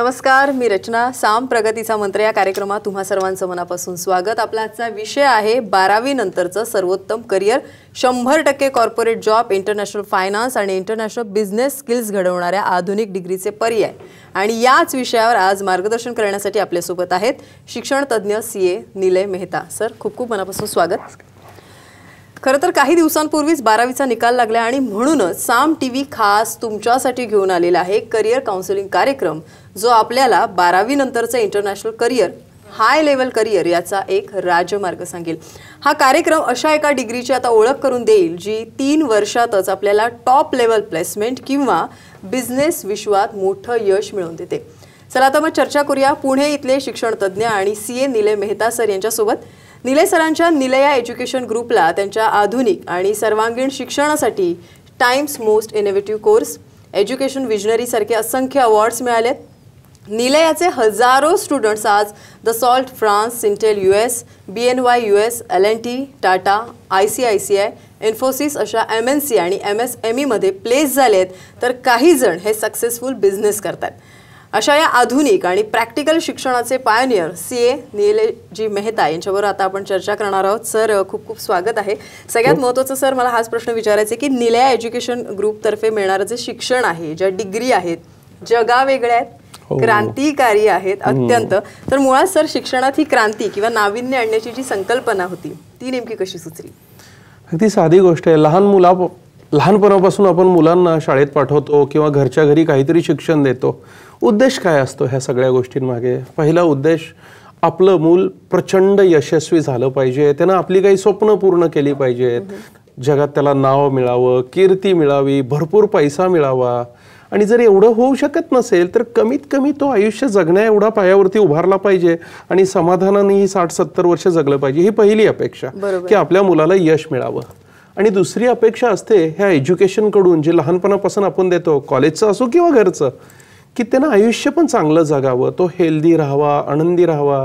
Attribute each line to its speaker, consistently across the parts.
Speaker 1: नमस्कार मी रचना साम प्रगतीचा मंत्र या कार्यक्रमात तुम्हा सर्वांचं मनापासून स्वागत आपला आजचा विषय आहे बारावी नंतरचं सर्वोत्तम करिअर शंभर टक्के कॉर्पोरेट जॉब इंटरनॅशनल फायनान्स आणि इंटरनॅशनल बिझनेस स्किल्स घडवणाऱ्या आधुनिक डिग्रीचे पर्याय आणि याच विषयावर आज मार्गदर्शन करण्यासाठी आपल्यासोबत आहेत शिक्षणतज्ज्ञ C A Nilay Mehta sir खूप खूप मनापासून स्वागत खरं तर काही दिवसांपूर्वीच बारावीचा निकाल लागला आणि म्हणूनच साम टी व्ही खास तुमच्यासाठी घेऊन आलेला आहे करिअर काउन्सिलिंग कार्यक्रम जो आपल्याला बारावी नंतरचं international career high level career याचा एक राजमार्ग सांगेल हा कार्यक्रम अशा एका डिग्रीची आता ओळख करून देईल जी तीन वर्षातच आपल्याला टॉप लेवल प्लेसमेंट किंवा बिझनेस विश्वात मोठं यश मिळवून देते चला आता मग चर्चा करूया पुणे इथले शिक्षणतज्ञ आणि सी ए निले मेहता सर यांच्यासोबत निले सरांच्या निलया एज्युकेशन ग्रुपला त्यांच्या आधुनिक आणि सर्वांगीण शिक्षणासाठी Times most innovative course education विजनरीसारखे असंख्य अवॉर्ड्स मिळालेत निलयाचे हजारो स्टुडंट्स आज the salt France Syntel U S B N Y U S L N T Tata I C I C I Infosys अशा एम एन सी आणि एम एस एम ईमध्ये place झालेत तर काही जण हे सक्सेसफुल बिझनेस करतात अशा या आधुनिक आणि प्रॅक्टिकल शिक्षणाचे पायोनियर सी ए निलेजी मेहता यांच्यावर आता आपण चर्चा करणार आहोत सर खूप खूप स्वागत आहे सगळ्यात हो. महत्त्वाचं सर मला हाच प्रश्न विचारायचा की निलया एज्युकेशन ग्रुपतर्फे मिळणारं जे शिक्षण आहे ज्या डिग्री आहेत जगा वेगळ्या आहेत हो. क्रांतिकारी आहेत हो. अत्यंत तर मुळात सर शिक्षणात ही क्रांती किंवा नाविन्य आणण्याची जी संकल्पना होती ती नेमकी कशी सुचली
Speaker 2: अगदी साधी गोष्ट आहे लहान मुला लहानपणापासून आपण मुलांना शाळेत पाठवतो किंवा घरच्या घरी काहीतरी शिक्षण देतो उद्देश काय असतो ह्या सगळ्या गोष्टींमागे पहिला उद्देश आपलं मूल प्रचंड यशस्वी झालं पाहिजे त्यानं आपली काही स्वप्न पूर्ण केली पाहिजेत जगात त्याला नाव मिळावं कीर्ती मिळावी भरपूर पैसा मिळावा आणि जर एवढं होऊ शकत नसेल तर कमीत कमी तो आयुष्य जगण्या एवढा पायावरती उभारला पाहिजे आणि समाधानाने ही साठ सत्तर वर्ष जगलं पाहिजे ही पहिली अपेक्षा की आपल्या मुलाला यश मिळावं आणि दुसरी अपेक्षा असते ह्या एज्युकेशनकडून जे लहानपणापासून आपण देतो कॉलेजचं असो किंवा घरचं की त्यांना आयुष्य पण चांगलं जगावं तो हेल्दी राहावा आनंदी राहावा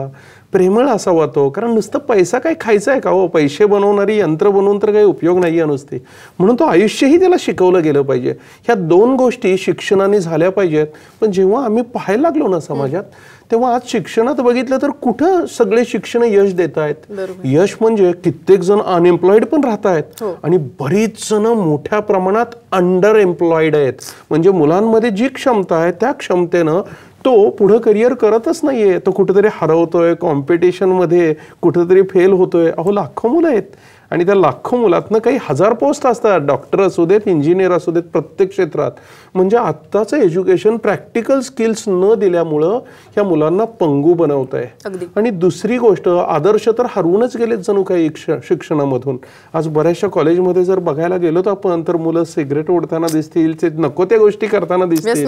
Speaker 2: प्रेमळ असावा तो कारण नुसतं पैसा काय खायचा आहे का हो पैसे बनवणारी यंत्र बनवून तर काही उपयोग नाही आहे नुसते म्हणून तो आयुष्यही त्याला शिकवलं गेलं पाहिजे ह्या दोन गोष्टी शिक्षणाने झाल्या पाहिजेत पण जेव्हा आम्ही पाहायला लागलो ना समाजात तेव्हा आज शिक्षणात बघितलं तर कुठं सगळे शिक्षण यश देत आहेत यश म्हणजे कित्येक जण अनएम्प्लॉईड पण राहत आहेत हो. आणि बरीच जण मोठ्या प्रमाणात अंडर एम्प्लॉईड आहेत म्हणजे मुलांमध्ये जी क्षमता आहे त्या क्षमतेनं तो पुढं करिअर करतच नाहीये तो कुठेतरी हरवतोय कॉम्पिटिशनमध्ये कुठेतरी फेल होतोय अहो लाखो मुलं आहेत आणि त्या लाखो मुलातनं काही हजार पोस्ट असतात डॉक्टर असू देत इंजिनियर असू देत प्रत्येक क्षेत्रात म्हणजे आत्ताचं एज्युकेशन प्रॅक्टिकल स्किल्स न दिल्यामुळं ह्या मुलांना पंगू बनवत आहे आणि दुसरी गोष्ट आदर्श तर हरवूनच गेलेत जणू काही शिक्षणामधून आज बऱ्याचशा कॉलेजमध्ये जर बघायला गेलो तर आपण तर मुलं सिगरेट ओढताना दिसतील ते नको त्या गोष्टी करताना दिसतील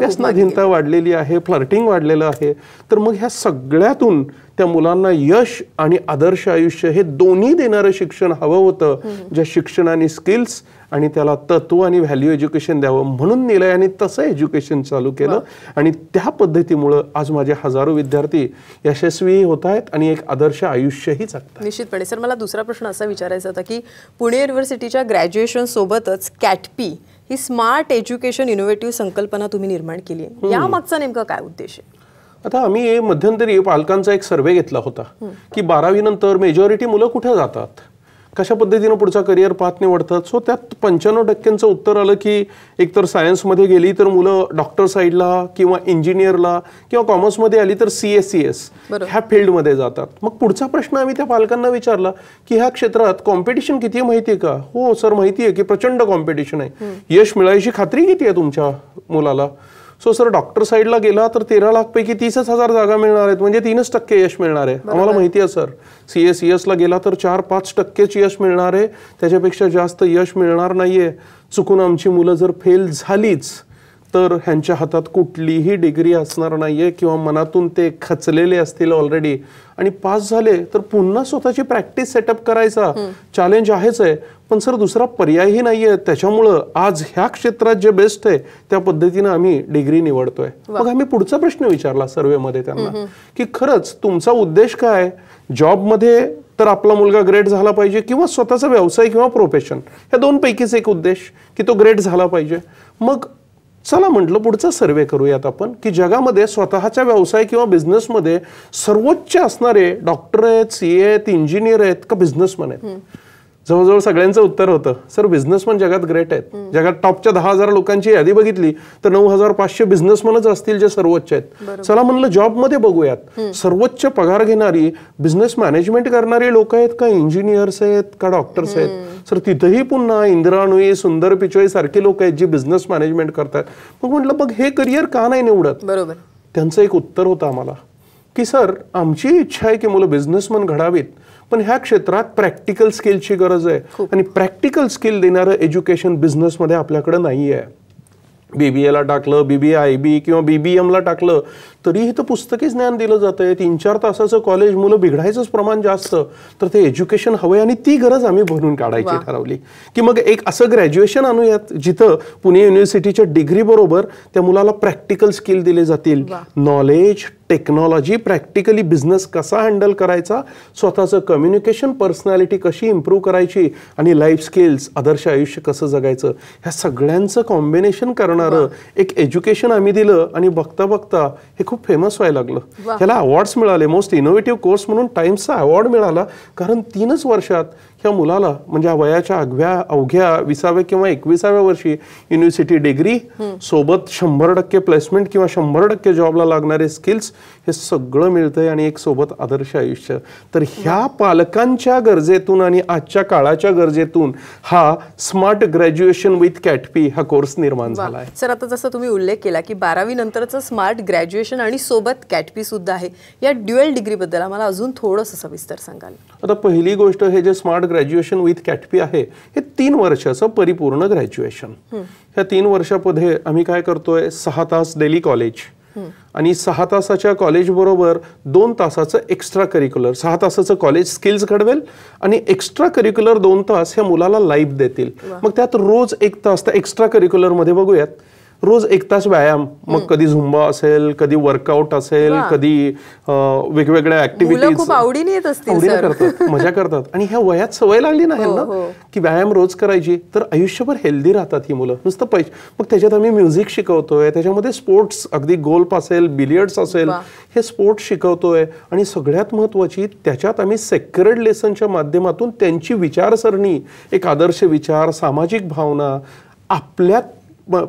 Speaker 2: व्यसनाधीनता वाढलेली आहे फ्लर्टिंग वाढलेलं आहे तर मग ह्या सगळ्यातून त्या मुलांना यश आणि आदर्श आयुष्य हे दोन्ही देणारं शिक्षण हवं होतं ज्या शिक्षणाने स्किल्स आणि त्याला तत्व आणि व्हॅल्यू एज्युकेशन द्यावं म्हणून निलयाने तसं एज्युकेशन चालू केलं आणि त्या पद्धतीमुळं आज माझे हजारो विद्यार्थी यशस्वी होत आहेत आणि एक आदर्श आयुष्यही जगतात
Speaker 1: निश्चितपणे सर मला दुसरा प्रश्न असा विचारायचा होता की पुणे युनिव्हर्सिटीच्या ग्रॅज्युएशन सोबतच कॅटपी ही स्मार्ट एज्युकेशन इनोव्हेटिव्ह संकल्पना तुम्ही निर्माण केली या मागचा नेमका काय उद्देश आहे
Speaker 2: आता आम्ही मध्यंतरी पालकांचा एक सर्वे घेतला होता की बारावी नंतर मेजॉरिटी मुलं कुठे जातात कशा पद्धतीनं पुढचा करिअर पाहत निवडतात सो त्यात पंच्याण्णव टक्क्यांचं उत्तर आलं की एकतर सायन्समध्ये गेली तर मुलं डॉक्टर साईडला किंवा इंजिनियरला किंवा कॉमर्समध्ये आली तर सी एस सी एस ह्या फील्डमध्ये जातात मग पुढचा प्रश्न आम्ही त्या पालकांना विचारला की ह्या क्षेत्रात कॉम्पिटिशन किती आहे माहिती आहे का हो सर माहिती आहे की प्रचंड कॉम्पिटिशन आहे यश मिळायची खात्री किती आहे तुमच्या मुलाला सो सर डॉक्टर साईडला गेला तर तेरा लाखपैकी तीसच हजार जागा मिळणार आहेत म्हणजे तीनच टक्के यश मिळणार आहे आम्हाला माहिती आहे सर सी एस सी गेला तर चार पाच टक्केच यश मिळणार आहे त्याच्यापेक्षा जास्त यश मिळणार नाहीये चुकून आमची मुलं जर फेल झालीच तर ह्यांच्या हातात कुठलीही डिग्री असणार नाहीये किंवा मनातून ते खचलेले असतील ऑलरेडी आणि पास झाले तर पुन्हा स्वतःची प्रॅक्टिस सेटअप करायचा चॅलेंज आहेच आहे पण सर दुसरा पर्यायही नाहीये आहे त्याच्यामुळं आज ह्या क्षेत्रात जे बेस्ट आहे त्या पद्धतीनं आम्ही डिग्री निवडतोय मग आम्ही पुढचा प्रश्न विचारला सर्वेमध्ये त्यांना की खरंच तुमचा उद्देश काय जॉबमध्ये तर आपला मुलगा ग्रेट झाला पाहिजे किंवा स्वतःचा व्यवसाय किंवा प्रोफेशन ह्या दोन पैकीच एक उद्देश की तो ग्रेट झाला पाहिजे मग चला म्हटलं पुढचा सर्वे करूयात आपण की जगामध्ये स्वतःच्या व्यवसाय किंवा बिझनेसमध्ये सर्वोच्च असणारे डॉक्टर आहेत सी आहेत इंजिनियर आहेत का बिझनेसमॅन आहेत जवळजवळ सगळ्यांचं उत्तर होतं सर बिझनेसमॅन जगात ग्रेट आहेत जगात टॉपच्या दहा हजार लोकांची यादी बघितली तर नऊ हजार पाचशे बिझनेसमनच असतील जे सर्वोच्च आहेत चला म्हणलं मध्ये बघूयात सर्वोच्च पगार घेणारी बिझनेस मॅनेजमेंट करणारी लोक आहेत का इंजिनियर्स आहेत का डॉक्टर्स आहेत सर तिथेही पुन्हा इंद्राणुई सुंदर पिचोई सारखी लोक आहेत जी बिझनेस मॅनेजमेंट करतात मग म्हटलं बघ हे करिअर का नाही निवडत त्यांचं एक उत्तर होतं आम्हाला की सर आमची इच्छा आहे की मुलं बिझनेसमन घडावीत पण ह्या क्षेत्रात प्रॅक्टिकल स्किलची गरज आहे आणि प्रॅक्टिकल स्किल देणारं एज्युकेशन बिझनेसमध्ये आपल्याकडे नाही आहे बीबीएला टाकलं बीबीए आय बी किंवा बीबीएमला टाकलं तरीही तर पुस्तकेच ज्ञान दिलं जातं आहे तीन चार तासाचं कॉलेज मुलं बिघडायचंच प्रमाण जास्त तर ते एज्युकेशन हवंय आणि ती गरज आम्ही भरून काढायची ठरवली की मग एक असं ग्रॅज्युएशन आणूयात जिथं पुणे युनिव्हर्सिटीच्या डिग्री बरोबर त्या मुलाला प्रॅक्टिकल स्किल दिले जातील नॉलेज टेक्नॉलॉजी प्रॅक्टिकली बिझनेस कसा हँडल करायचा स्वतःचं कम्युनिकेशन पर्सनॅलिटी कशी इम्प्रूव्ह करायची आणि लाईफ स्किल्स आदर्श आयुष्य कसं जगायचं ह्या सगळ्यांचं कॉम्बिनेशन करणारं एक एज्युकेशन आम्ही दिलं आणि बघता बघता हे खूप फेमस व्हायला लागलं ह्याला अवॉर्ड्स मिळाले मोस्ट इनोव्हेटिव्ह कोर्स म्हणून टाइम्सचा अवॉर्ड मिळाला कारण तीनच वर्षात ह्या मुलाला म्हणजे वयाच्या अगव्या अवघ्या विसाव्या किंवा एकविसाव्या वर्षी युनिव्हर्सिटी डिग्री सोबत शंभर टक्के प्लेसमेंट किंवा शंभर टक्के जॉबला लागणारे स्किल्स हे सगळं मिळतंय आणि एक सोबत आदर्श आयुष्य तर ह्या पालकांच्या गरजेतून आणि आजच्या काळाच्या गरजेतून हा स्मार्ट ग्रॅज्युएशन विथ कॅटपी हा कोर्स निर्माण झाला आहे
Speaker 1: सर आता जसं तुम्ही उल्लेख केला की बारावी नंतरचं स्मार्ट ग्रॅज्युएशन आणि सोबत कॅटपी सुद्धा आहे या ड्युएल बद्दल आम्हाला अजून थोडंसं सविस्तर सांगाल
Speaker 2: आता पहिली गोष्ट हे जे स्मार्ट ग्रॅज्युएशन विथ कॅटपी आहे हे तीन वर्षाचं परिपूर्ण ग्रॅज्युएशन ह्या तीन वर्षामध्ये आम्ही काय करतोय सहा तास डेली कॉलेज आणि सहा तासाच्या कॉलेजबरोबर दोन तासाचं एक्स्ट्रा करिक्युलर सहा तासाचं कॉलेज स्किल्स घडवेल आणि एक्स्ट्रा करिक्युलर दोन तास ह्या मुलाला लाईफ देतील मग त्यात रोज एक तास त्या एक्स्ट्रा मध्ये बघूयात रोज एक तास व्यायाम मग कधी झुंबा असेल कधी वर्कआउट असेल कधी वेगवेगळ्या ऍक्टिव्हिटीज खूप
Speaker 1: आवडीने येत असतील करतात मजा
Speaker 2: करतात आणि ह्या वयात सवय लागली नाही ना हो, हो. की व्यायाम रोज करायची तर आयुष्यभर हेल्दी राहतात ही मुलं नुसतं पाहिजे मग त्याच्यात आम्ही म्युझिक शिकवतोय त्याच्यामध्ये स्पोर्ट्स अगदी गोल्फ असेल बिलियर्ड्स असेल हे स्पोर्ट्स शिकवतोय आणि सगळ्यात महत्वाची त्याच्यात आम्ही सेक्रेड लेसनच्या माध्यमातून त्यांची विचारसरणी एक आदर्श विचार सामाजिक भावना आपल्यात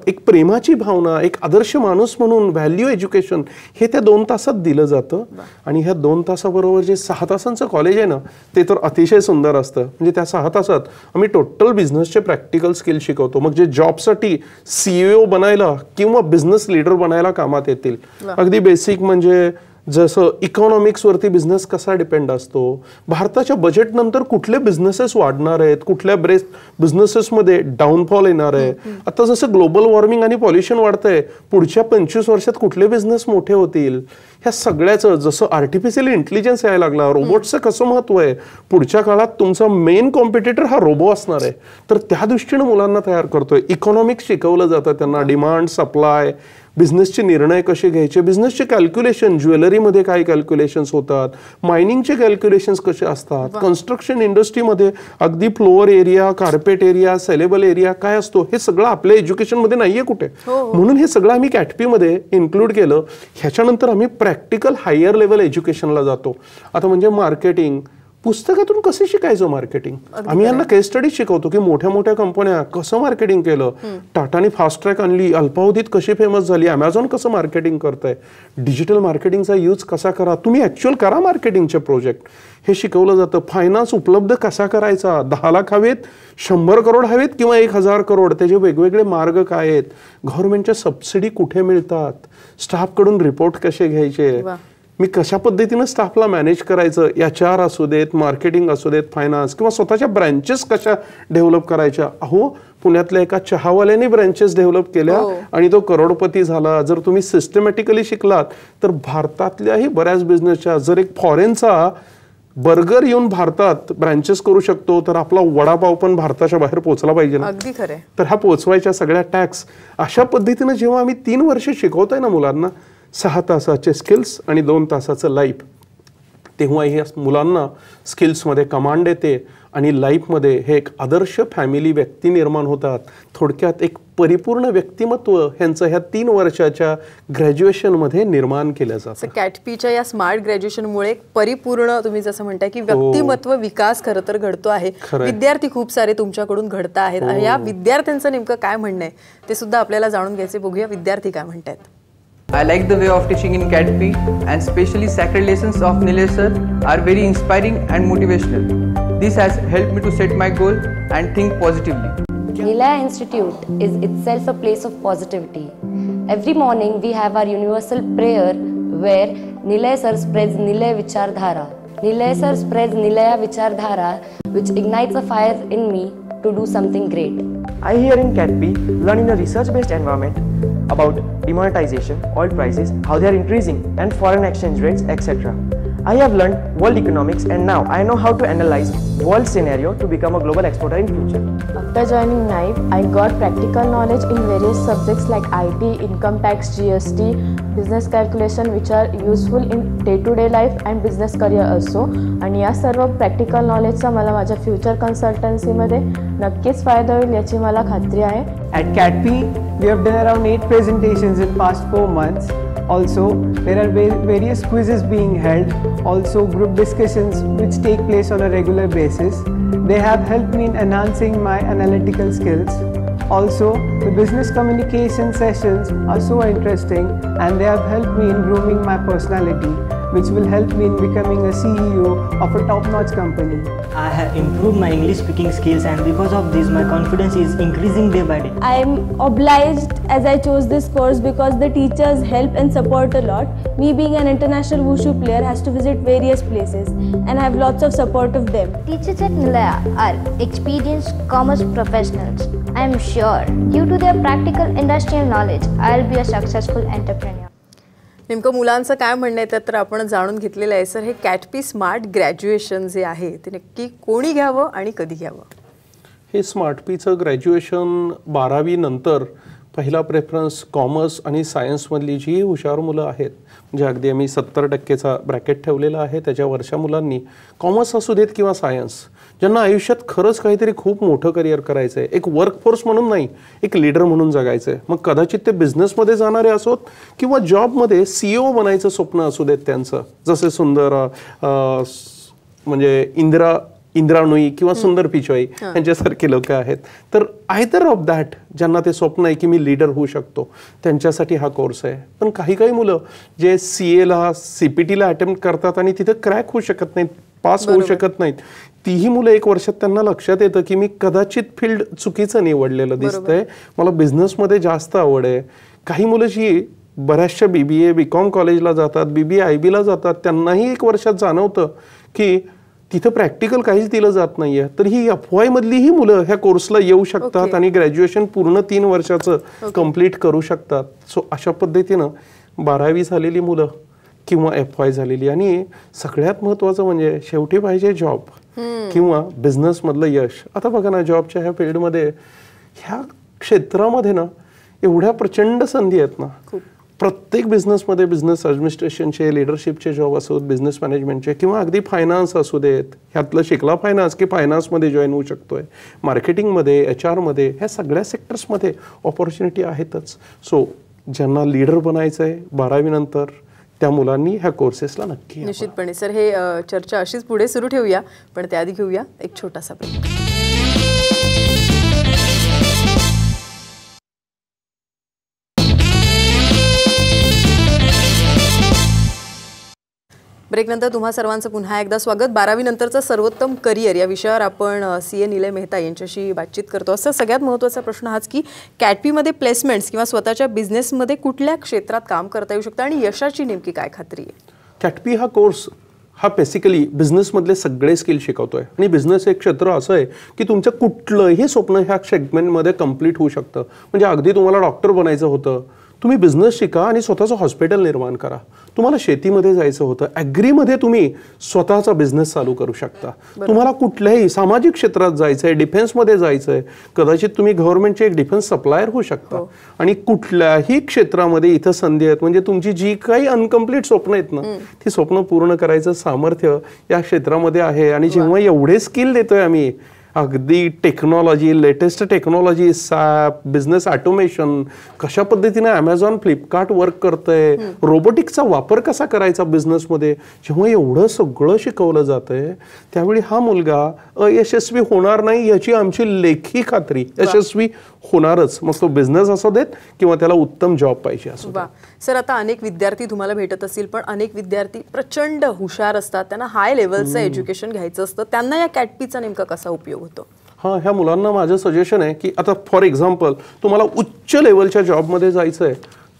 Speaker 2: एक प्रेमाची भावना एक आदर्श माणूस म्हणून व्हॅल्यू एज्युकेशन हे त्या दोन तासात दिलं जातं आणि ह्या दोन तासाबरोबर जे सहा तासांचं कॉलेज आहे ना ते तर अतिशय सुंदर असतं म्हणजे त्या सहा तासात आम्ही टोटल बिझनेसचे प्रॅक्टिकल स्किल शिकवतो मग जे जॉबसाठी सीईओ e बनायला किंवा बिझनेस लीडर बनायला कामात येतील अगदी बेसिक म्हणजे जसं इकॉनॉमिक्सवरती बिझनेस कसा डिपेंड असतो भारताच्या बजेटनंतर कुठले बिझनेसेस वाढणार आहेत कुठल्या ब्रेस बिझनेसेसमध्ये डाऊनफॉल येणार आहे आता जसं ग्लोबल वॉर्मिंग आणि पॉल्युशन वाढतंय पुढच्या पंचवीस वर्षात कुठले बिझनेस मोठे होतील ह्या सगळ्याचं जसं आर्टिफिशियल इंटेलिजन्स यायला लागला रोबोटचं कसं महत्व आहे पुढच्या काळात तुमचा मेन कॉम्पिटिटर हा रोबो असणार आहे तर त्या दृष्टीनं मुलांना तयार करतोय इकॉनॉमिक्स शिकवलं जातं त्यांना डिमांड सप्लाय बिझनेसचे निर्णय कसे घ्यायचे बिझनेसचे कॅल्क्युलेशन ज्वेलरीमध्ये काय कॅल्क्युलेशन्स होतात मायनिंगचे कॅल्क्युलेशन्स कसे असतात कन्स्ट्रक्शन इंडस्ट्रीमध्ये अगदी floor area carpet area saleable area काय असतो हे सगळं आपल्या एज्युकेशनमध्ये नाही आहे कुठे हो. म्हणून हे सगळं आम्ही कॅटपीमध्ये इन्क्लूड केलं ह्याच्यानंतर आम्ही प्रॅक्टिकल हायर लेवल एज्युकेशनला जातो आता म्हणजे मार्केटिंग पुस्तकातून कसं शिकायचं मार्केटिंग आम्ही यांना केस स्टडीज शिकवतो की मोठ्या मोठ्या कंपन्या कसं मार्केटिंग केलं टाटाने फास्ट ट्रॅक आणली अल्पावधीत कशी फेमस झाली अमेझॉन कसं मार्केटिंग करत डिजिटल मार्केटिंगचा यूज कसा करा तुम्ही ऍक्च्युअल करा मार्केटिंगचे प्रोजेक्ट हे शिकवलं जातं फायनान्स उपलब्ध कसा करायचा दहा लाख हवेत शंभर करोड हवेत किंवा एक हजार करोड त्याचे वेगवेगळे मार्ग काय आहेत गव्हर्नमेंटच्या सबसिडी कुठे मिळतात स्टाफकडून रिपोर्ट कसे घ्यायचे मी कशा पद्धतीनं स्टाफला मॅनेज करायचं एच आर असू देत मार्केटिंग असू देत फायनान्स किंवा स्वतःच्या ब्रँचेस कशा डेव्हलप करायच्या अहो पुण्यातल्या एका चहावाल्याने ब्रँचेस डेव्हलप केल्या हो. आणि तो करोडपती झाला जर तुम्ही सिस्टमॅटिकली शिकलात तर भारतातल्याही बऱ्याच बिझनेसच्या जर एक फॉरेनचा बर्गर येऊन भारतात ब्रँचेस करू शकतो तर आपला वडापाव पण भारताच्या बाहेर पोहोचला पाहिजे अगदी खरे तर हा पोचवायच्या सगळ्या टॅक्स अशा पद्धतीनं जेव्हा आम्ही तीन वर्ष शिकवतोय ना मुलांना सहा तासाचे स्किल्स आणि दोन तासाचं लाईफ तेव्हा ह्या मुलांना स्किल्समध्ये कमांड येते आणि लाईफमध्ये हे एक आदर्श फॅमिली व्यक्ती निर्माण होतात थोडक्यात एक परिपूर्ण व्यक्तिमत्व ह्यांचं ह्या तीन वर्षाच्या ग्रॅज्युएशनमध्ये निर्माण केलं जातं
Speaker 1: कॅटपीच्या या स्मार्ट ग्रॅज्युएशनमुळे परिपूर्ण तुम्ही जसं म्हणताय की व्यक्तिमत्व हो. विकास खरं तर घडतो आहे विद्यार्थी खूप सारे तुमच्याकडून घडत आहेत हो. या विद्यार्थ्यांचं नेमकं काय म्हणणं आहे ते सुद्धा आपल्याला जाणून घ्यायचे बघूया विद्यार्थी काय म्हणतात I like the way of teaching in CADP and especially sacred lessons of Nilay sir are very inspiring and motivational. This has helped me to set my goal and think positively.
Speaker 2: Nilaya Institute is itself a place of positivity. Every morning we have our universal prayer where Nilay sir spreads Nilay Vichardhara. Nilay sir spreads Nilaya Vichardhara which ignites a fire in me to do something great.
Speaker 1: I here in CADP learn in a research-based environment about demonetization, oil prices, how they are increasing and foreign exchange rates etc. I have learned world economics and now I know how to analyze world scenario to become a global exporter in future. After joining NIVE, I got practical knowledge in various subjects like IT, income tax, GST, business calculation which are useful in day-to-day day life and business career असो आणि या सर्व practical नॉलेजचा मला माझ्या future कन्सल्टन्सीमध्ये नक्कीच फायदा होईल याची मला खात्री आहे
Speaker 2: At CATP, we have done around eight presentations in past four months. Also, there are various quizzes being held, also group discussions which take place on a regular basis. They have helped me in enhancing my analytical skills. Also, the business communication sessions are so interesting and they have helped me in grooming my personality which will help me in
Speaker 1: becoming a CEO of a top-notch company. I have improved my English speaking skills and because of this my confidence is increasing day by day. I am obliged as I chose this course because the teachers help and support a lot. Me being an international wushu player has to visit various places and I have lots of support of them. Teachers at Nilaya are experienced commerce professionals. I am sure due to their practical industrial knowledge, I will be a successful entrepreneur. नेमकं मुलांचं काय म्हणणं येतं तर आपण जाणून घेतलेलं आहे सर हे कॅटपी स्मार्ट ग्रॅज्युएशन जे आहे ते नक्की कोणी घ्यावं आणि कधी घ्यावं
Speaker 2: हे स्मार्ट पीचं ग्रॅज्युएशन बारावी नंतर पहिला प्रेफरन्स कॉमर्स आणि सायन्समधली जी हुशार मुलं आहेत म्हणजे अगदी आम्ही सत्तर टक्केचा ब्रॅकेट ठेवलेला आहे त्याच्या वर्षा मुलांनी कॉमर्स असू देत किंवा सायन्स ज्यांना आयुष्यात खरंच काहीतरी खूप मोठं करिअर करायचं आहे एक वर्कफोर्स म्हणून नाही एक लीडर म्हणून जगायचं आहे मग कदाचित ते बिझनेसमध्ये जाणारे असोत किंवा जॉबमध्ये सीईओ e बनायचं स्वप्न असू देत त्यांचं जसे सुंदर म्हणजे इंदिरा इंद्रानुई किंवा सुंदर पिचवाई यांच्यासारखे लोक आहेत तर आयदर ऑफ दॅट ज्यांना ते स्वप्न आहे की मी लीडर होऊ शकतो त्यांच्यासाठी हा कोर्स आहे पण काही काही मुलं जे सी एला सी पी अटेम्प्ट करतात आणि तिथे क्रॅक होऊ शकत नाहीत पास होऊ शकत नाहीत तीही मुलं एक वर्षात त्यांना लक्षात येतं की मी कदाचित फील्ड चुकीचं निवडलेलं दिसतंय मला बिझनेसमध्ये जास्त आवड आहे काही मुलं जी बऱ्याचशा बी बी ए बी कॉम कॉलेजला जातात बी बी आय बीला जातात त्यांनाही एक वर्षात जाणवतं की तिथं प्रॅक्टिकल काहीच दिलं जात नाहीये तर ही ही मुलं ह्या कोर्सला येऊ शकतात आणि ग्रॅज्युएशन पूर्ण तीन वर्षाचं कंप्लीट कम्प्लीट करू शकतात सो अशा पद्धतीनं बारावी झालेली मुलं किंवा एफ वाय झालेली आणि सगळ्यात महत्त्वाचं म्हणजे शेवटी पाहिजे जॉब
Speaker 1: किंवा
Speaker 2: बिझनेसमधलं यश आता बघा ना जॉबच्या ह्या फील्डमध्ये ह्या क्षेत्रामध्ये ना एवढ्या प्रचंड संधी आहेत ना प्रत्येक बिझनेसमध्ये बिझनेस ॲडमिनिस्ट्रेशनचे लिडरशिपचे जॉब असोत बिझनेस मॅनेजमेंटचे किंवा अगदी फायनान्स असू देत ह्यातलं शिकला फायनान्स की फायनान्समध्ये जॉईन होऊ शकतो आहे मार्केटिंगमध्ये एच आरमध्ये ह्या सगळ्या सेक्टर्समध्ये ऑपॉर्च्युनिटी आहेतच सो ज्यांना लीडर बनायचं आहे बारावीनंतर त्या मुलांनी ह्या कोर्सेसला नक्की
Speaker 1: निश्चितपणे सर हे चर्चा अशीच पुढे सुरू ठेवूया पण त्याआधी घेऊया एक छोटासा प्रश्न ब्रेकनंतर तुम्हा सर्वांचं पुन्हा एकदा स्वागत बारावी नंतरचं सर्वोत्तम करिअर या विषयावर आपण सी ए निलय मेहता यांच्याशी बातचीत करतो असं सगळ्यात महत्त्वाचा प्रश्न हाच की कॅटपीमध्ये प्लेसमेंट्स किंवा स्वतःच्या बिझनेसमध्ये कुठल्या क्षेत्रात काम करता येऊ शकतं आणि यशाची नेमकी काय खात्री आहे
Speaker 2: कॅटपी हा कोर्स हा बेसिकली बिझनेसमधले सगळे स्किल शिकवतो आहे आणि बिझनेस एक क्षेत्र असं आहे की तुमचं कुठलंही स्वप्न ह्या सेगमेंटमध्ये कम्प्लीट होऊ शकतं म्हणजे अगदी तुम्हाला डॉक्टर बनायचं होतं तुम्ही बिझनेस शिका आणि स्वतःचं हॉस्पिटल निर्माण करा तुम्हाला शेतीमध्ये जायचं होतं ऍग्रीमध्ये तुम्ही स्वतःचा बिझनेस चालू करू शकता तुम्हाला कुठल्याही सामाजिक क्षेत्रात जायचंय आहे डिफेन्समध्ये जायचं आहे कदाचित तुम्ही गव्हर्नमेंटचे एक डिफेन्स सप्लायर होऊ शकता हो. आणि कुठल्याही क्षेत्रामध्ये इथं संधी आहेत म्हणजे तुमची जी काही अनकम्प्लीट स्वप्न आहेत ना ती स्वप्न पूर्ण करायचं सामर्थ्य या क्षेत्रामध्ये आहे आणि जेव्हा एवढे स्किल देतोय आम्ही अगदी technology latest technology SAP business automation कशा पद्धतीने ॲमेझॉन फ्लिपकार्ट वर्क करतंय रोबोटिकचा वापर कसा करायचा बिझनेसमध्ये जेव्हा एवढं सगळं शिकवलं जातंय त्यावेळी हा मुलगा अयशस्वी होणार नाही याची आमची लेखी खात्री यशस्वी होणारच मग तो बिझनेस असो देत किंवा त्याला उत्तम जॉब पाहिजे असो
Speaker 1: सर आता अनेक विद्यार्थी तुम्हाला भेटत असतील पण अनेक विद्यार्थी प्रचंड हुशार असतात त्यांना हाय लेवलचं एज्युकेशन घ्यायचं असतं त्यांना या कॅटपीचा नेमका कसा उपयोग होतं
Speaker 2: हां ह्या मुलांना माझं सजेशन आहे की आता फॉर एक्झाम्पल तुम्हाला उच्च लेवलच्या जॉबमध्ये जायचं आहे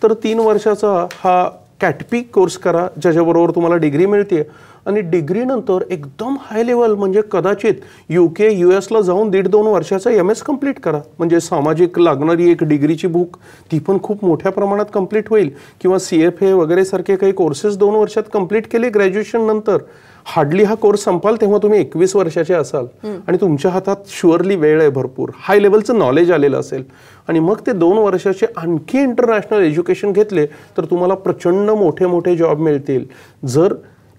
Speaker 2: तर तीन वर्षाचा हा कॅटपिक कोर्स करा ज्याच्याबरोबर तुम्हाला डिग्री मिळते आणि डिग्रीनंतर एकदम हाय लेवल म्हणजे कदाचित यू के यू एसला जाऊन दीड दोन वर्षाचा एम एस कम्प्लीट करा म्हणजे सामाजिक लागणारी एक डिग्रीची बुक ती पण खूप मोठ्या प्रमाणात कम्प्लीट होईल किंवा सी एफ ए वगैरेसारखे काही कोर्सेस दोन वर्षात कम्प्लीट केले नंतर हार्डली हा कोर्स संपाल तेव्हा तुम्ही एकवीस वर्षाचे असाल आणि तुमच्या हातात शुअरली वेळ आहे भरपूर हाय लेवलचं नॉलेज आलेलं असेल आणि मग ते दोन वर्षाचे आणखी इंटरनॅशनल एज्युकेशन घेतले तर तुम्हाला प्रचंड मोठे मोठे जॉब मिळतील जर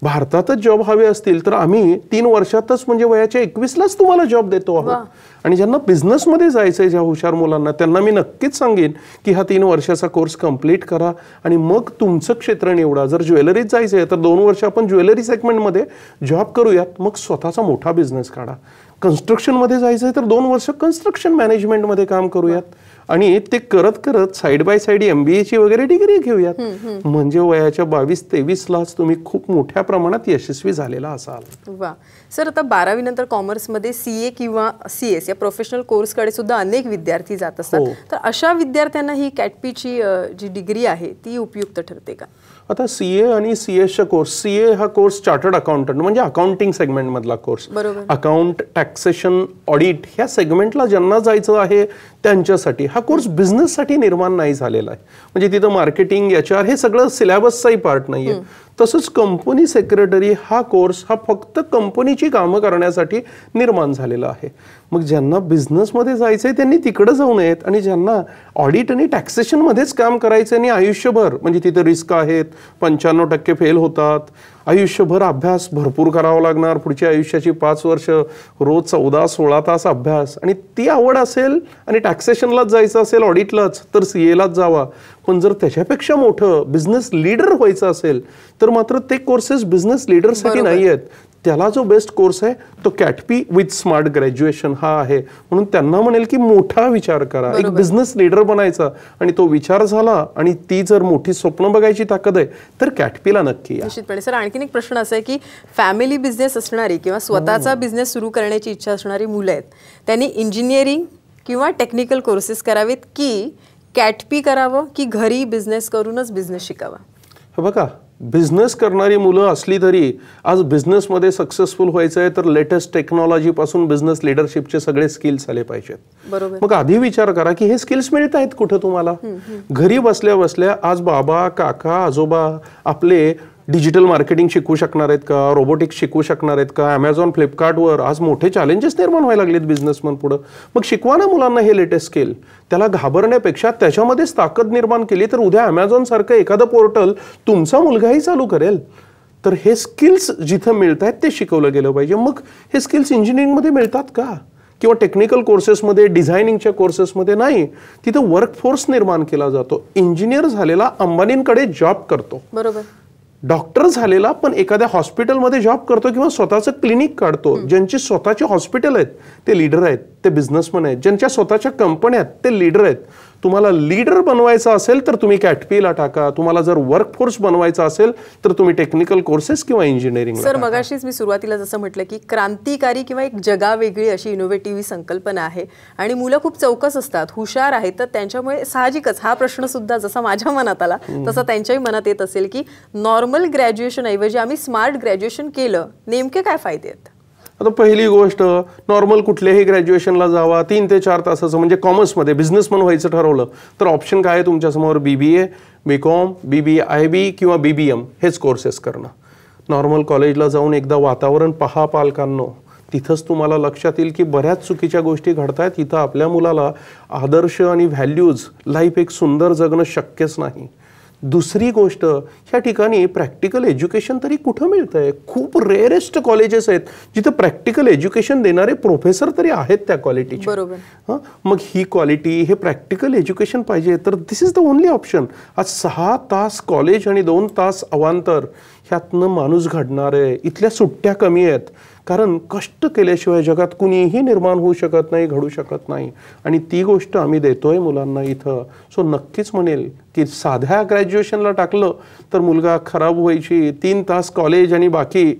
Speaker 2: भारतातच जॉब हवे असतील तर आम्ही तीन वर्षातच म्हणजे वयाच्या एकवीसलाच तुम्हाला जॉब देतो आहोत आणि ज्यांना बिझनेसमध्ये जायचं आहे ज्या हुशार मुलांना त्यांना मी नक्कीच सांगेन की हा तीन वर्षाचा कोर्स कम्प्लीट करा आणि मग तुमचं क्षेत्र निवडा जर ज्वेलरीत जायचं आहे तर दोन वर्ष आपण ज्वेलरी सेगमेंटमध्ये जॉब करूयात मग स्वतःचा मोठा बिझनेस काढा कन्स्ट्रक्शनमध्ये जायचं आहे तर दोन वर्ष कन्स्ट्रक्शन मॅनेजमेंटमध्ये काम करूयात आणि ते करत करत side by side M B वगैरे डिग्री घेऊयात म्हणजे वयाच्या बावीस लाच तुम्ही खूप मोठ्या प्रमाणात यशस्वी झालेला असाल
Speaker 1: वा सर आता बारावी नंतर कॉमर्स मध्ये सीए किंवा सी एस या प्रोफेशनल कोर्स कडे सुद्धा अनेक विद्यार्थी जात असतात हो. तर अशा विद्यार्थ्यांना ही कॅटपीची जी डिग्री आहे ती उपयुक्त ठरते का
Speaker 2: आता सी ए आणि सी चा कोर्स सी ए हा कोर्स चार्टर्ड अकाउंटंट म्हणजे अकाउंटिंग सेगमेंट मधला कोर्स अकाउंट टॅक्सेशन ऑडिट ह्या सेगमेंटला ज्यांना जायचं आहे त्यांच्यासाठी हा कोर्स बिझनेससाठी निर्माण नाही झालेला आहे म्हणजे तिथं मार्केटिंग याच्यावर हे सगळं सिलेबसचाही पार्ट नाही तसंच कंपनी सेक्रेटरी हा कोर्स हा फक्त कंपनीची कामं करण्यासाठी निर्माण झालेला आहे मग ज्यांना बिझनेसमध्ये जायचं आहे त्यांनी तिकडं जाऊ नयेत आणि ज्यांना ऑडिट आणि टॅक्सेशनमध्येच काम करायचं आणि आयुष्यभर म्हणजे तिथे रिस्क आहेत पंच्याण्णव टक्के फेल होतात आयुष्यभर अभ्यास भरपूर करावा लागणार पुढच्या आयुष्याची पाच वर्ष रोज चौदा सोळा तास अभ्यास आणि ती आवड असेल आणि टॅक्सेशनलाच जायचं असेल ऑडिटलाच तर सी एलाच जावा पण जर त्याच्यापेक्षा मोठं बिझनेस लीडर व्हायचं असेल तर मात्र ते कोर्सेस बिझनेस लीडरसाठी नाही आहेत त्याला जो बेस्ट कोर्स आहे तो कॅटपी विथ स्मार्ट ग्रॅज्युएशन हा आहे म्हणून त्यांना म्हणेल की मोठा विचार करा एक बिझनेस लीडर बनायचा आणि तो विचार झाला आणि ती जर मोठी स्वप्न बघायची ताकद आहे तर कॅटपीला नक्की
Speaker 1: निश्चितपणे सर आणखीन एक प्रश्न असा आहे की फॅमिली बिझनेस असणारी किंवा स्वतःचा बिझनेस हो. सुरू करण्याची इच्छा असणारी मुलं आहेत त्यांनी इंजिनिअरिंग किंवा टेक्निकल कोर्सेस करावेत की कॅटपी करावं की घरी बिझनेस करूनच बिझनेस शिकावा
Speaker 2: बघा बिझनेस करणारी मुलं असली तरी आज बिझनेसमध्ये सक्सेसफुल व्हायचं आहे तर लेटेस्ट टेक्नॉलॉजीपासून बिझनेस लिडरशिपचे सगळे स्किल्स आले पाहिजेत मग आधी विचार करा की हे स्किल्स मिळत आहेत कुठं तुम्हाला घरी बसल्या बसल्या आज बाबा काका आजोबा आपले डिजिटल मार्केटिंग शिकू शकणार आहेत का रोबोटिक्स शिकू शकणार आहेत का ॲमेझॉन फ्लिपकार्टवर आज मोठे चॅलेंजेस निर्माण व्हायला लागलेत बिझनेसमन पुढं मग शिकवा ना मुलांना हे लेटेस्ट स्किल त्याला घाबरण्यापेक्षा त्याच्यामध्येच ताकद निर्माण केली तर उद्या ॲमेझॉनसारखं एखादं पोर्टल तुमचा मुलगाही चालू करेल तर हे स्किल्स जिथं मिळत आहेत ते शिकवलं गेलं पाहिजे मग हे स्किल्स इंजिनिअरिंगमध्ये मिळतात का किंवा टेक्निकल कोर्सेसमध्ये डिझायनिंगच्या कोर्सेसमध्ये नाही तिथं वर्कफोर्स निर्माण केला जातो इंजिनियर झालेला अंबानींकडे जॉब करतो बरोबर डॉक्टर झालेला पण एखाद्या हॉस्पिटलमध्ये जॉब करतो किंवा स्वतःचं क्लिनिक काढतो ज्यांची स्वतःची हॉस्पिटल आहेत ते लीडर आहेत ते बिझनेसमॅन आहेत ज्यांच्या स्वतःच्या कंपन्या आहेत ते लीडर आहेत तुम्हाला लीडर बनवायचं असेल तर तुम्ही कॅटपीला टाका तुम्हाला जर वर्कफोर्स बनवायचा असेल तर तुम्ही टेक्निकल कोर्सेस किंवा इंजिनिअरिंग सर
Speaker 1: मगाशीच मी सुरुवातीला जसं म्हटलं की क्रांतिकारी किंवा एक वेगळी अशी इनोव्हेटिव्ह संकल्पना आहे आणि मुलं खूप चौकस असतात हुशार आहेत तर त्यांच्यामुळे साहजिकच हा प्रश्न सुद्धा जसा माझ्या मनात आला तसा त्यांच्याही मनात येत असेल की नॉर्मल ग्रॅज्युएशन ऐवजी आम्ही स्मार्ट ग्रॅज्युएशन केलं नेमके काय फायदे आहेत
Speaker 2: आता पहिली गोष्ट नॉर्मल कुठल्याही ग्रॅज्युएशनला जावा तीन ते चार तासाचं म्हणजे कॉमर्समध्ये बिझनेसमन व्हायचं ठरवलं तर ऑप्शन काय आहे तुमच्यासमोर बी बी A B com B B I B किंवा बी बी एम हेच कोर्सेस करणं नॉर्मल कॉलेजला जाऊन एकदा वातावरण पहा पालकांनो तिथंच तुम्हाला लक्षात येईल की बऱ्याच चुकीच्या गोष्टी घडत आहेत तिथं आपल्या मुलाला आदर्श आणि व्हॅल्यूज लाईफ एक सुंदर जगणं शक्यच नाही दुसरी गोष्ट ह्या ठिकाणी प्रॅक्टिकल एज्युकेशन तरी कुठं मिळतं आहे खूप रेअरेस्ट कॉलेजेस आहेत जिथं प्रॅक्टिकल एज्युकेशन देणारे प्रोफेसर तरी आहेत त्या क्वालिटीचे हां मग ही क्वालिटी हे प्रॅक्टिकल एज्युकेशन पाहिजे तर this is the only option आज सहा तास कॉलेज आणि दोन तास अवांतर ह्यातनं माणूस घडणार आहे इथल्या सुट्ट्या कमी आहेत कारण कष्ट केल्याशिवाय जगात कुणीही निर्माण होऊ शकत नाही घडू शकत नाही आणि ती गोष्ट आम्ही देतोय मुलांना इथं सो नक्कीच म्हणेल की साध्या ग्रॅज्युएशनला टाकलं तर मुलगा खराब व्हायची तीन तास कॉलेज आणि बाकी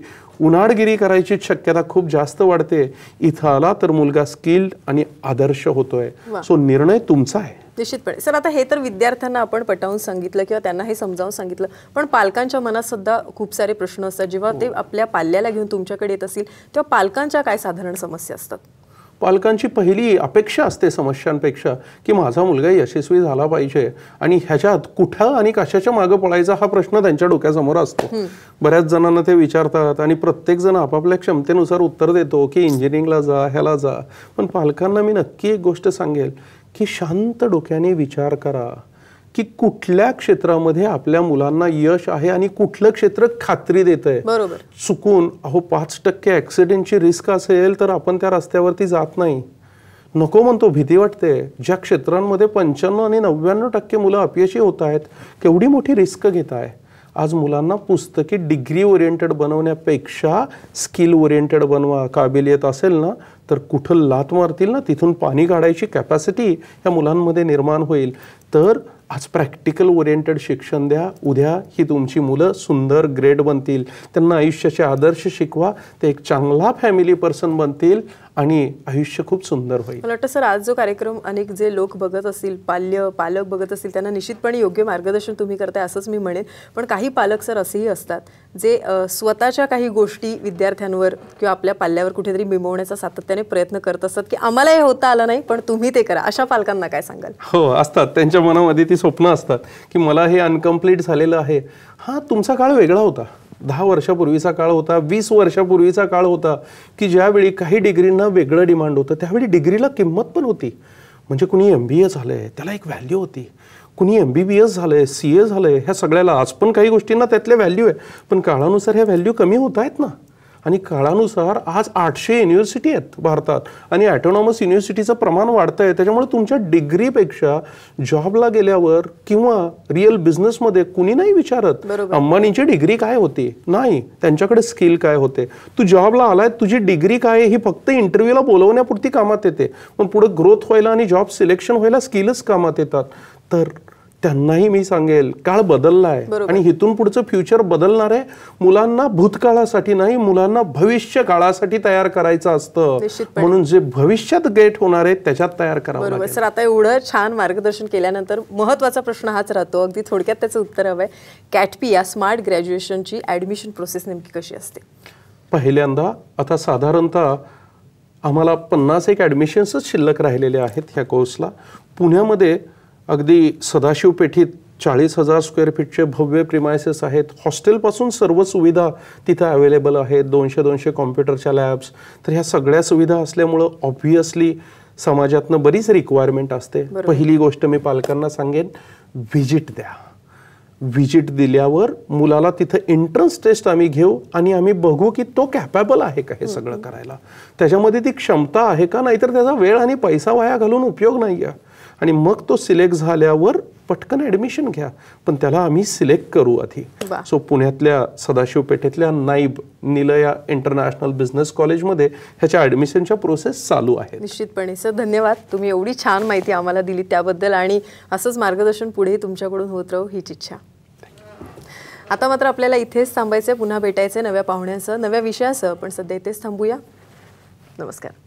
Speaker 2: उन्हाळगिरी करायची शक्यता खूप जास्त वाढते इथं आला तर मुलगा स्किल्ड आणि आदर्श होतोय सो निर्णय तुमचा आहे
Speaker 1: निश्चितपणे सर आता हे तर विद्यार्थ्यांना आपण पटावून सांगितलं किंवा त्यांना हे समजावून सांगितलं पण पालकांच्या मनात सुद्धा खूप सारे प्रश्न असतात जेव्हा ते हो. आपल्या पाल्याला घेऊन तुमच्याकडे येत असतील तेव्हा पालकांच्या काय साधारण समस्या असतात
Speaker 2: पालकांची पहिली अपेक्षा असते समस्यांपेक्षा की माझा मुलगा यशस्वी झाला पाहिजे आणि ह्याच्यात कुठं आणि कशाच्या मागं पळायचा हा प्रश्न त्यांच्या डोक्यासमोर असतो बऱ्याच जणांना ते विचारतात आणि प्रत्येक जण आपापल्या क्षमतेनुसार उत्तर देतो की इंजिनिअरिंगला जा ह्याला जा पण पालकांना मी नक्की एक गोष्ट सांगेल की शांत डोक्याने विचार करा की कुठल्या क्षेत्रामध्ये आपल्या मुलांना यश आहे आणि कुठलं क्षेत्र खात्री देत आहे बरोबर चुकून अहो पाच टक्के ऍक्सिडेंटची रिस्क असेल तर आपण त्या रस्त्यावरती जात नाही नको म्हणतो भीती वाटते ज्या क्षेत्रांमध्ये पंच्याण्णव आणि नव्याण्णव टक्के मुलं अपयशी होत आहेत केवढी मोठी रिस्क घेत आहे आज मुलांना पुस्तके डिग्री ओरिएंटेड बनवण्यापेक्षा स्किल ओरिएंटेड बनवा काबिलियत असेल ना तर कुठं लात मारतील ना तिथून पाणी काढायची कॅपॅसिटी ह्या मुलांमध्ये निर्माण होईल तर आज प्रॅक्टिकल ओरिएंटेड शिक्षण द्या उद्या ही तुमची मुलं सुंदर ग्रेड बनतील त्यांना आयुष्याचे आदर्श शिकवा ते एक चांगला फॅमिली पर्सन बनतील आणि आयुष्य खूप सुंदर होईल
Speaker 1: मला वाटतं सर आज जो कार्यक्रम अनेक जे लोक बघत असतील पाल्य पालक बघत असतील त्यांना निश्चितपणे योग्य मार्गदर्शन तुम्ही करताय असंच मी म्हणेन पण काही पालक सर असेही असतात जे स्वतःच्या काही गोष्टी विद्यार्थ्यांवर किंवा आपल्या पाल्यावर कुठेतरी बिमवण्याचा सातत्याने प्रयत्न करत असतात की आम्हाला हे होता आलं नाही पण तुम्ही ते करा अशा पालकांना काय सांगाल
Speaker 2: हो असतात त्यांच्या मनामध्ये ती स्वप्न असतात की मला हे अनकम्प्लीट झालेलं आहे हा तुमचा काळ वेगळा होता दहा वर्षापूर्वीचा काळ होता वीस वर्षापूर्वीचा काळ होता की ज्यावेळी काही डिग्रींना वेगळं डिमांड होतं त्यावेळी डिग्रीला किंमत पण होती म्हणजे कुणी एम बी ए झालं आहे त्याला एक व्हॅल्यू होती कुणी एम बी बी एस झालं आहे सी ए झालं आहे ह्या सगळ्याला आज पण काही गोष्टींना त्यातल्या व्हॅल्यू आहे पण काळानुसार ह्या व्हॅल्यू कमी होत आहेत ना आणि काळानुसार आज आठशे युनिव्हर्सिटी आहेत भारतात आणि ॲटोनॉमस युनिव्हर्सिटीचं प्रमाण वाढतं आहे त्याच्यामुळे तुमच्या डिग्रीपेक्षा जॉबला गेल्यावर किंवा रिअल बिझनेसमध्ये कुणी नाही विचारत अंबानींची डिग्री काय होती नाही त्यांच्याकडे स्किल काय होते तू जॉबला आलाय तुझी डिग्री काय ही फक्त इंटरव्ह्यूला बोलवण्यापुरती कामात येते पण पुढे ग्रोथ व्हायला आणि जॉब सिलेक्शन व्हायला स्किलच कामात येतात तर त्यांनाही मी सांगेल काळ बदलला आहे आणि इथून पुढचं फ्युचर बदलणार आहे मुलांना भूतकाळासाठी नाही मुलांना भविष्य काळासाठी तयार करायचं असतं म्हणून जे भविष्यात गेट होणार आहे त्याच्यात तयार करावं बरोबर सर आता
Speaker 1: एवढं छान मार्गदर्शन केल्यानंतर महत्वाचा प्रश्न हाच राहतो अगदी थोडक्यात त्याचं उत्तर हवं आहे कॅटपी या स्मार्ट ग्रॅज्युएशनची ऍडमिशन प्रोसेस नेमकी कशी असते
Speaker 2: पहिल्यांदा आता साधारणतः आम्हाला पन्नास एक ॲडमिशन्सच शिल्लक राहिलेले आहेत ह्या कोर्सला पुण्यामध्ये अगदी सदाशिव पेठीत चाळीस हजार स्क्वेअर फीटचे भव्य प्रिमायसेस आहेत हॉस्टेलपासून सर्व सुविधा तिथे अवेलेबल आहेत दोनशे दोनशे कॉम्प्युटरच्या लॅब्स तर ह्या सगळ्या सुविधा असल्यामुळं ऑब्व्हियसली समाजातनं बरीच रिक्वायरमेंट असते पहिली गोष्ट मी पालकांना सांगेन व्हिजिट द्या व्हिजिट दिल्यावर मुलाला तिथं एंट्रन्स टेस्ट आम्ही घेऊ आणि आम्ही बघू की तो कॅपेबल आहे का हे सगळं करायला त्याच्यामध्ये ती क्षमता आहे का नाहीतर त्याचा वेळ आणि पैसा वाया घालून उपयोग नाही आहे आणि मग तो सिलेक्ट झाल्यावर पटकन ऍडमिशन घ्या पण त्याला आम्ही सिलेक्ट करू आधी सो पुण्यातल्या सदाशिव पेठेतल्या नाईब निलया इंटरनॅशनल बिझनेस कॉलेजमध्ये ह्याच्या ऍडमिशनच्या प्रोसेस चालू आहे
Speaker 1: निश्चितपणे सर धन्यवाद तुम्ही एवढी छान माहिती आम्हाला दिली त्याबद्दल आणि असंच मार्गदर्शन पुढेही तुमच्याकडून होत राहू हीच इच्छा आता मात्र आपल्याला इथेच थांबायचं पुन्हा भेटायचं नव्या पाहुण्यासह नव्या विषयासह पण सध्या इथेच थांबूया नमस्कार